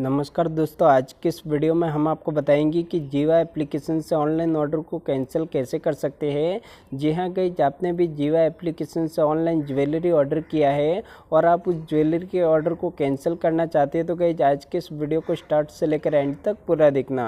नमस्कार दोस्तों आज के इस वीडियो में हम आपको बताएंगे कि जीवा एप्लीकेशन से ऑनलाइन ऑर्डर को कैंसिल कैसे कर सकते हैं जी हाँ गई आपने भी जीवा एप्लीकेशन से ऑनलाइन ज्वेलरी ऑर्डर किया है और आप उस ज्वेलरी के ऑर्डर को कैंसिल करना चाहते हैं तो गई आज के इस वीडियो को स्टार्ट से लेकर एंड तक पूरा देखना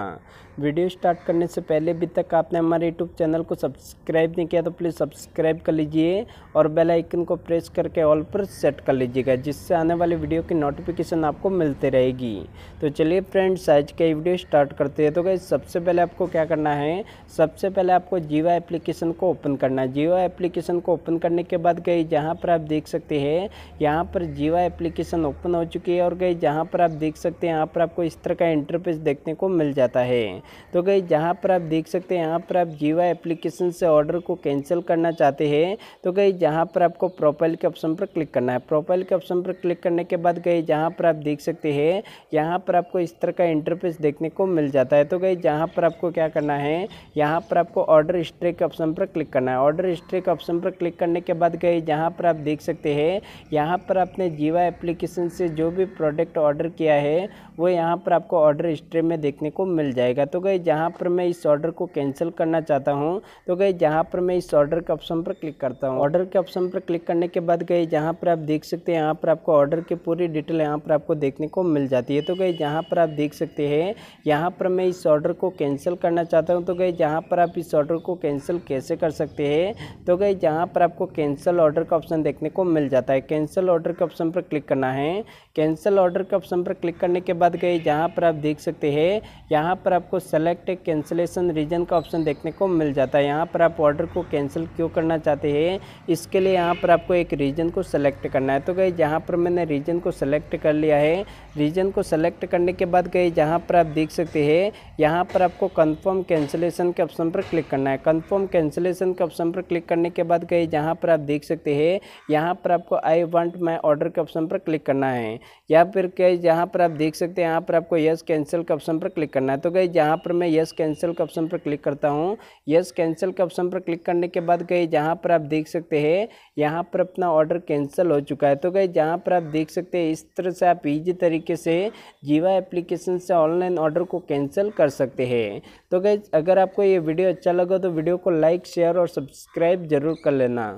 वीडियो स्टार्ट करने से पहले अभी तक आपने हमारे यूट्यूब चैनल को सब्सक्राइब नहीं किया तो प्लीज़ सब्सक्राइब कर लीजिए और बेल आइकन को प्रेस करके ऑल पर सेट कर लीजिएगा जिससे आने वाले वीडियो की नोटिफिकेशन आपको मिलती रहेगी तो चलिए फ्रेंड्स आज का वीडियो स्टार्ट करते हैं तो गई सबसे पहले आपको क्या करना है सबसे पहले आपको जीवा एप्लीकेशन को ओपन करना है जीवा एप्लीकेशन को ओपन करने के बाद गई जहाँ पर आप देख सकते हैं यहाँ पर जीवा एप्लीकेशन ओपन हो चुकी है और गई जहाँ पर आप देख सकते हैं यहाँ पर आपको इस तरह का इंटरफेस देखने को मिल जाता है तो गई जहाँ पर आप देख सकते हैं यहाँ पर आप जीवा एप्लीकेशन से ऑर्डर को कैंसिल करना चाहते हैं तो गई जहाँ पर आपको प्रोफाइल के ऑप्शन पर क्लिक करना है प्रोफाइल के ऑप्शन पर क्लिक करने के बाद गई जहाँ पर आप देख सकते हैं यहाँ यहाँ पर आपको इस तरह का इंटरफेस देखने को मिल जाता है तो गई जहाँ पर आपको क्या करना है यहाँ पर आपको ऑर्डर हिस्ट्री के ऑप्शन पर क्लिक करना है ऑर्डर हिस्ट्री के ऑप्शन पर क्लिक करने के बाद गई जहाँ पर आप देख सकते हैं यहाँ पर आपने जीवा एप्लीकेशन से जो भी प्रोडक्ट ऑर्डर किया है वो यहाँ पर आपको ऑर्डर हिस्ट्री में देखने को मिल जाएगा तो गई जहाँ पर मैं इस ऑर्डर को कैंसिल करना चाहता हूँ तो गई जहाँ पर मैं इस ऑर्डर के ऑप्शन पर क्लिक करता हूँ ऑर्डर के ऑप्शन पर क्लिक करने के बाद गई जहाँ पर आप देख सकते हैं यहाँ पर आपको ऑर्डर की पूरी डिटेल यहाँ पर आपको देखने को मिल जाती है तो गए जहाँ पर आप देख सकते हैं यहाँ पर मैं इस ऑर्डर को कैंसिल करना चाहता हूँ तो गए जहाँ पर आप इस ऑर्डर को कैंसिल कैसे कर सकते हैं तो गए जहाँ पर आपको कैंसिल ऑर्डर का ऑप्शन देखने को मिल जाता है कैंसिल ऑर्डर के ऑप्शन पर क्लिक करना है कैंसिल ऑर्डर के ऑप्शन पर क्लिक करने के बाद गए जहाँ पर आप देख सकते हैं यहाँ पर आपको सेलेक्ट कैंसिलेशन रीजन का ऑप्शन देखने को मिल जाता है यहाँ पर आप ऑर्डर को कैंसिल क्यों करना चाहते हैं इसके लिए यहाँ पर आपको एक रीजन को सेलेक्ट करना है तो गए जहाँ पर मैंने रीजन को सेलेक्ट कर लिया है रीजन को सेलेक्ट सेलेक्ट करने के बाद गए जहाँ पर आप देख सकते हैं यहाँ पर आपको कंफर्म कैंसिलेशन के ऑप्शन पर क्लिक करना है कंफर्म कैंसिलेशन के ऑप्शन पर क्लिक करने के बाद गए जहाँ पर आप देख सकते हैं यहाँ पर आपको आई वांट माई ऑर्डर के ऑप्शन पर क्लिक करना है या फिर गए जहाँ पर आप देख सकते हैं यहाँ पर आपको यस कैंसिल के ऑप्शन पर क्लिक करना है तो गए जहाँ पर मैं यस कैंसिल के ऑप्शन पर क्लिक करता हूँ यस कैंसिल के ऑप्शन पर क्लिक करने के बाद गए जहाँ पर आप देख सकते हैं यहाँ पर अपना ऑर्डर कैंसिल हो चुका है तो गए जहाँ पर आप देख सकते हैं इस तरह से आप ईजी तरीके से जीवा एप्लीकेशन से ऑनलाइन ऑर्डर को कैंसिल कर सकते हैं तो गैज अगर आपको ये वीडियो अच्छा लगा तो वीडियो को लाइक शेयर और सब्सक्राइब ज़रूर कर लेना